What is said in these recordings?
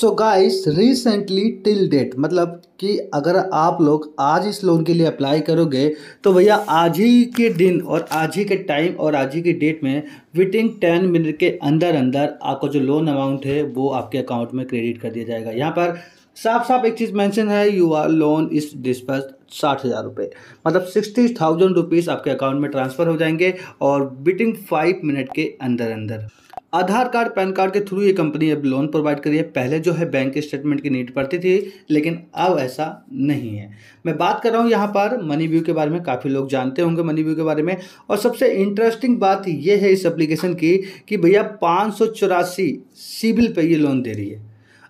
सो guys recently till date मतलब कि अगर आप लोग आज इस लोन के लिए अप्लाई करोगे तो भैया आज ही के दिन और आज ही के टाइम और आज ही के डेट में विटिंग टेन मिनट के अंदर अंदर आपका जो लोन अमाउंट है वो आपके अकाउंट में क्रेडिट कर दिया जाएगा यहाँ पर साफ साफ एक चीज़ मेंशन है your loan is disburse साठ हज़ार रुपये मतलब सिक्सटी थाउजेंड रुपीज़ आपके अकाउंट में ट्रांसफ़र हो जाएंगे और विटिंग फाइव मिनट के अंदर अंदर आधार कार्ड पैन कार्ड के थ्रू ये कंपनी अब लोन प्रोवाइड करी है पहले जो है बैंक स्टेटमेंट की नीड पड़ती थी लेकिन अब ऐसा नहीं है मैं बात कर रहा हूँ यहाँ पर मनी व्यू के बारे में काफ़ी लोग जानते होंगे मनी व्यू के बारे में और सबसे इंटरेस्टिंग बात यह है इस एप्लीकेशन की कि भैया पाँच सौ चौरासी सिविल पर ये लोन दे रही है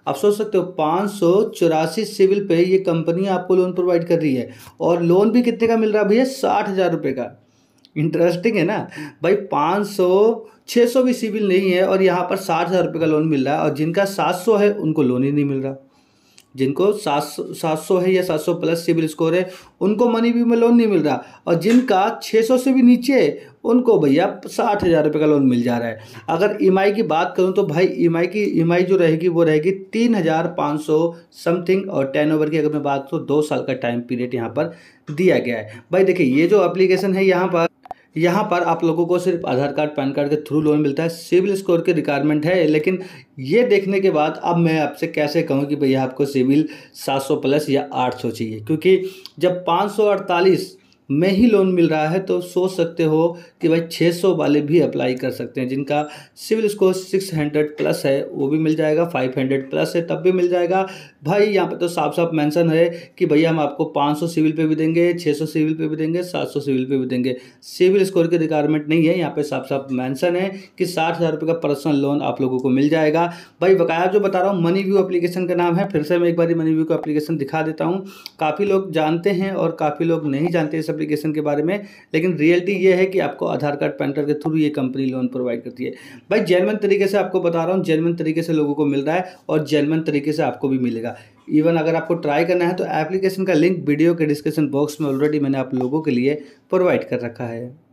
आप सोच सकते हो पाँच सौ चौरासी सिविल पे ये कंपनी आपको लोन प्रोवाइड कर रही है और लोन भी कितने का मिल रहा है भैया साठ हज़ार रुपये का इंटरेस्टिंग है ना भाई पाँच सौ छः सौ भी सिविल नहीं है और यहाँ पर साठ हज़ार रुपये का लोन मिल रहा है और जिनका सात सौ है उनको लोन ही नहीं मिल रहा जिनको सात सौ सात सौ है या सात सौ प्लस सिविल स्कोर है उनको मनी भी में लोन नहीं मिल रहा और जिनका छः सौ से भी नीचे उनको भैया साठ हज़ार रुपये का लोन मिल जा रहा है अगर ई e की बात करूँ तो भाई ई e की ई e जो रहेगी वो रहेगी तीन हज़ार पाँच सौ समथिंग और टेन ओवर की अगर मैं बात करूँ दो साल का टाइम पीरियड यहाँ पर दिया गया है भाई देखिए ये जो अप्लीकेशन है यहाँ पर यहाँ पर आप लोगों को सिर्फ आधार कार्ड पैन कार्ड के थ्रू लोन मिलता है सिविल स्कोर के रिक्वायरमेंट है लेकिन ये देखने के बाद अब मैं आपसे कैसे कहूँ कि भैया आपको सिविल 700 प्लस या 800 चाहिए क्योंकि जब 548 में ही लोन मिल रहा है तो सोच सकते हो कि भाई 600 वाले भी अप्लाई कर सकते हैं जिनका सिविल स्कोर 600 प्लस है वो भी मिल जाएगा 500 प्लस है तब भी मिल जाएगा भाई यहाँ पे तो साफ साफ मेंशन है कि भैया हम आपको 500 सिविल पे भी देंगे 600 सिविल पे भी देंगे 700 सिविल पे भी देंगे सिविल स्कोर की रिक्वायरमेंट नहीं है यहाँ पर साफ साफ मैंसन है कि साठ हज़ार का पर्सनल लोन आप लोगों को मिल जाएगा भाई बकाया जो बता रहा हूँ मनी व्यू अप्लीकेशन का नाम है फिर से मैं एक बार मनी व्यू का अप्लीकेशन दिखा देता हूँ काफ़ी लोग जानते हैं और काफ़ी लोग नहीं जानते सब एप्लीकेशन के बारे में लेकिन रियलिटी ये है कि आपको आधार कार्ड पैन कार्ड के थ्रू ये कंपनी लोन प्रोवाइड करती है भाई जेनवन तरीके से आपको बता रहा हूँ जेनवन तरीके से लोगों को मिल रहा है और जेनवन तरीके से आपको भी मिलेगा इवन अगर आपको ट्राई करना है तो एप्लीकेशन का लिंक वीडियो के डिस्क्रिप्शन बॉक्स में ऑलरेडी मैंने आप लोगों के लिए प्रोवाइड कर रखा है